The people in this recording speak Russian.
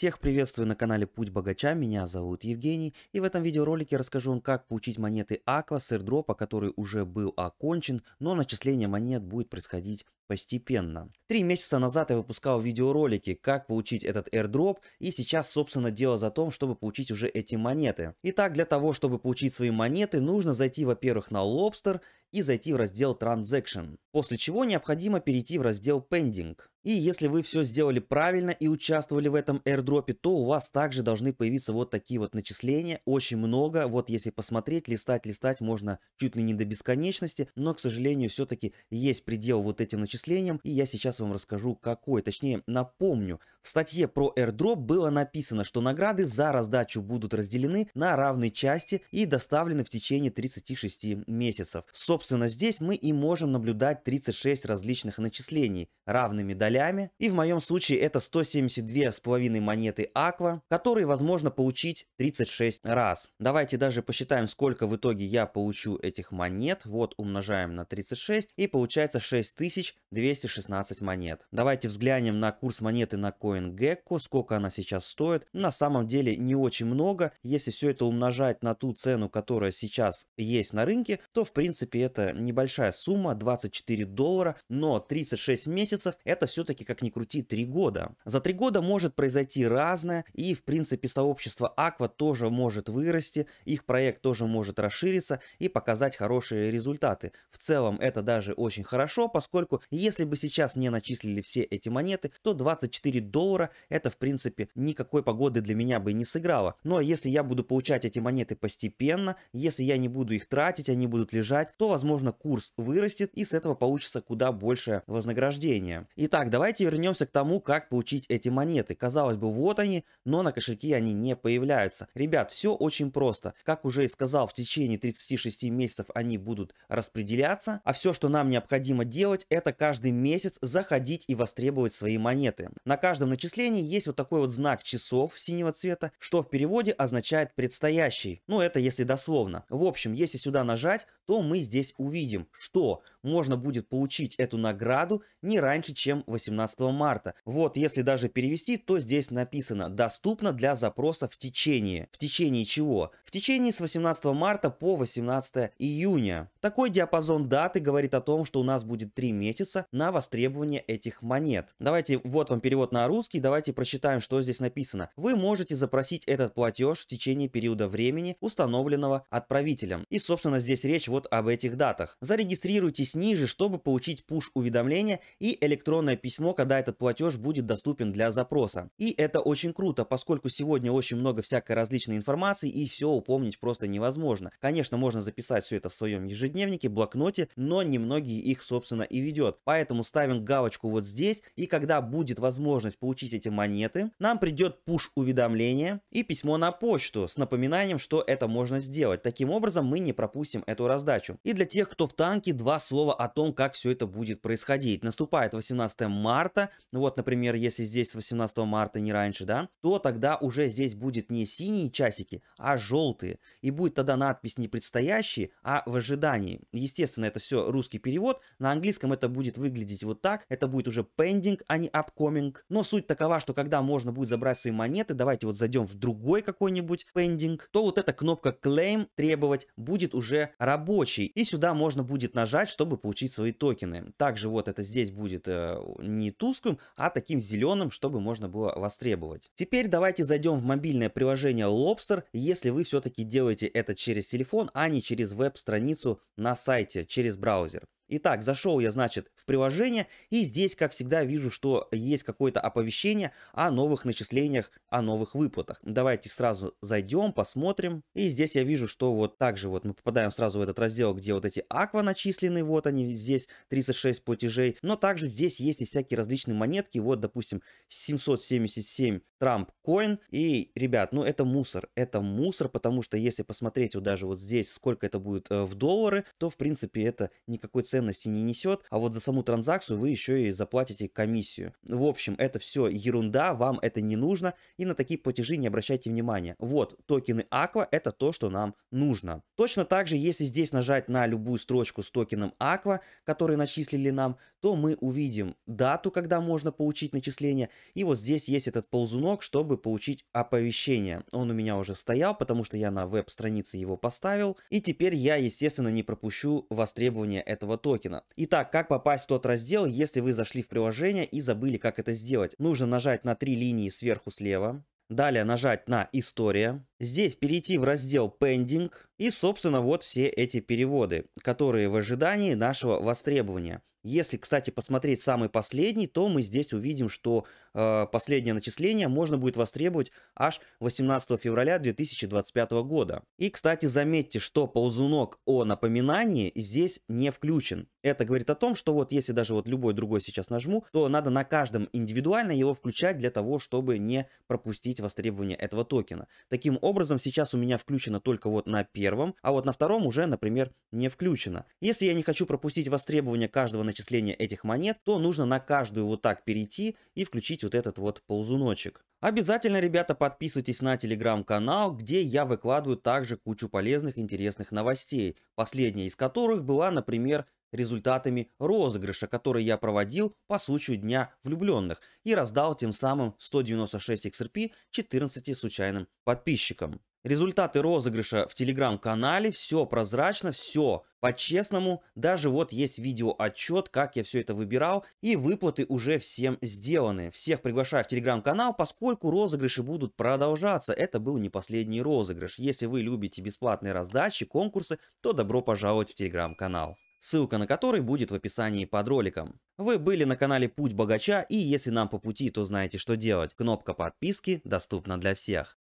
Всех приветствую на канале Путь Богача, меня зовут Евгений, и в этом видеоролике расскажу вам, как получить монеты Аква с airdropа, который уже был окончен, но начисление монет будет происходить постепенно. Три месяца назад я выпускал видеоролики, как получить этот airdrop, и сейчас, собственно, дело за том, чтобы получить уже эти монеты. Итак, для того, чтобы получить свои монеты, нужно зайти, во-первых, на Lobster и зайти в раздел Transaction, после чего необходимо перейти в раздел Pending. И если вы все сделали правильно и участвовали в этом airdropе, то у вас также должны появиться вот такие вот начисления. Очень много. Вот если посмотреть, листать, листать можно чуть ли не до бесконечности. Но, к сожалению, все-таки есть предел вот этим начислениям. И я сейчас вам расскажу какой. Точнее, напомню, в статье про airdrop было написано, что награды за раздачу будут разделены на равные части и доставлены в течение 36 месяцев. Собственно, здесь мы и можем наблюдать 36 различных начислений равными долями. И в моем случае это 172,5 монеты Аква, которые возможно получить 36 раз. Давайте даже посчитаем, сколько в итоге я получу этих монет. Вот умножаем на 36 и получается 6216 монет. Давайте взглянем на курс монеты на кой биткоин сколько она сейчас стоит. На самом деле не очень много. Если все это умножать на ту цену, которая сейчас есть на рынке, то в принципе это небольшая сумма, 24 доллара, но 36 месяцев это все-таки как ни крути 3 года. За 3 года может произойти разное и в принципе сообщество Аква тоже может вырасти, их проект тоже может расшириться и показать хорошие результаты. В целом это даже очень хорошо, поскольку если бы сейчас не начислили все эти монеты, то 24 доллара доллара, это в принципе никакой погоды для меня бы не сыграло. Но ну, а если я буду получать эти монеты постепенно, если я не буду их тратить, они будут лежать, то возможно курс вырастет и с этого получится куда большее вознаграждение. Итак, давайте вернемся к тому, как получить эти монеты. Казалось бы, вот они, но на кошельке они не появляются. Ребят, все очень просто. Как уже и сказал, в течение 36 месяцев они будут распределяться, а все, что нам необходимо делать, это каждый месяц заходить и востребовать свои монеты. На каждом каждом есть вот такой вот знак часов синего цвета, что в переводе означает предстоящий. Ну, это если дословно. В общем, если сюда нажать, то мы здесь увидим, что можно будет получить эту награду не раньше, чем 18 марта. Вот, если даже перевести, то здесь написано «доступно для запроса в течение». В течение чего? В течение с 18 марта по 18 июня. Такой диапазон даты говорит о том, что у нас будет 3 месяца на востребование этих монет. Давайте, вот вам перевод на русский, давайте прочитаем, что здесь написано. Вы можете запросить этот платеж в течение периода времени, установленного отправителем. И, собственно, здесь речь вот вот об этих датах. Зарегистрируйтесь ниже, чтобы получить пуш-уведомление и электронное письмо, когда этот платеж будет доступен для запроса. И это очень круто, поскольку сегодня очень много всякой различной информации и все упомнить просто невозможно. Конечно, можно записать все это в своем ежедневнике, блокноте, но немногие их, собственно, и ведет. Поэтому ставим галочку вот здесь, и когда будет возможность получить эти монеты, нам придет пуш-уведомление и письмо на почту с напоминанием, что это можно сделать. Таким образом, мы не пропустим эту раздачу задачу. И для тех, кто в танке, два слова о том, как все это будет происходить. Наступает 18 марта, вот, например, если здесь 18 марта, не раньше, да, то тогда уже здесь будет не синие часики, а желтые. И будет тогда надпись не предстоящие, а в ожидании. Естественно, это все русский перевод. На английском это будет выглядеть вот так. Это будет уже pending, а не upcoming. Но суть такова, что когда можно будет забрать свои монеты, давайте вот зайдем в другой какой-нибудь pending, то вот эта кнопка claim, требовать, будет уже работать рабочий, и сюда можно будет нажать, чтобы получить свои токены. Также вот это здесь будет э, не тусклым, а таким зеленым, чтобы можно было востребовать. Теперь давайте зайдем в мобильное приложение Lobster, если вы все-таки делаете это через телефон, а не через веб-страницу на сайте, через браузер. Итак, зашел я, значит, в приложение, и здесь, как всегда, вижу, что есть какое-то оповещение о новых начислениях, о новых выплатах. Давайте сразу зайдем, посмотрим. И здесь я вижу, что вот также вот мы попадаем сразу в этот раздел, где вот эти аква начислены, вот они здесь, 36 платежей. Но также здесь есть и всякие различные монетки, вот, допустим, 777 Трамп Коин. И, ребят, ну это мусор, это мусор, потому что если посмотреть вот даже вот здесь, сколько это будет э, в доллары, то в принципе это никакой ценности не несет, а вот за саму транзакцию вы еще и заплатите комиссию. В общем, это все ерунда, вам это не нужно, и на такие платежи не обращайте внимания. Вот, токены Aqua это то, что нам нужно. Точно так же, если здесь нажать на любую строчку с токеном Aqua, который начислили нам, то мы увидим дату, когда можно получить начисление, и вот здесь есть этот ползунок, звонок, чтобы получить оповещение. Он у меня уже стоял, потому что я на веб-странице его поставил. И теперь я, естественно, не пропущу востребование этого токена. Итак, как попасть в тот раздел, если вы зашли в приложение и забыли, как это сделать? Нужно нажать на три линии сверху слева. Далее нажать на «История». Здесь перейти в раздел Pending и, собственно, вот все эти переводы, которые в ожидании нашего востребования. Если, кстати, посмотреть самый последний, то мы здесь увидим, что э, последнее начисление можно будет востребовать аж 18 февраля 2025 года. И, кстати, заметьте, что ползунок о напоминании здесь не включен. Это говорит о том, что вот если даже вот любой другой сейчас нажму, то надо на каждом индивидуально его включать для того, чтобы не пропустить востребование этого токена. Таким образом, образом сейчас у меня включено только вот на первом, а вот на втором уже, например, не включено. Если я не хочу пропустить востребование каждого начисления этих монет, то нужно на каждую вот так перейти и включить вот этот вот ползуночек. Обязательно, ребята, подписывайтесь на телеграм-канал, где я выкладываю также кучу полезных интересных новостей, последняя из которых была, например, результатами розыгрыша, который я проводил по случаю Дня влюбленных и раздал тем самым 196 XRP 14 случайным подписчикам. Результаты розыгрыша в телеграм-канале, все прозрачно, все по-честному. Даже вот есть видео-отчет, как я все это выбирал, и выплаты уже всем сделаны. Всех приглашаю в телеграм-канал, поскольку розыгрыши будут продолжаться. Это был не последний розыгрыш. Если вы любите бесплатные раздачи, конкурсы, то добро пожаловать в телеграм-канал ссылка на который будет в описании под роликом. Вы были на канале Путь Богача и если нам по пути, то знаете что делать. Кнопка подписки доступна для всех.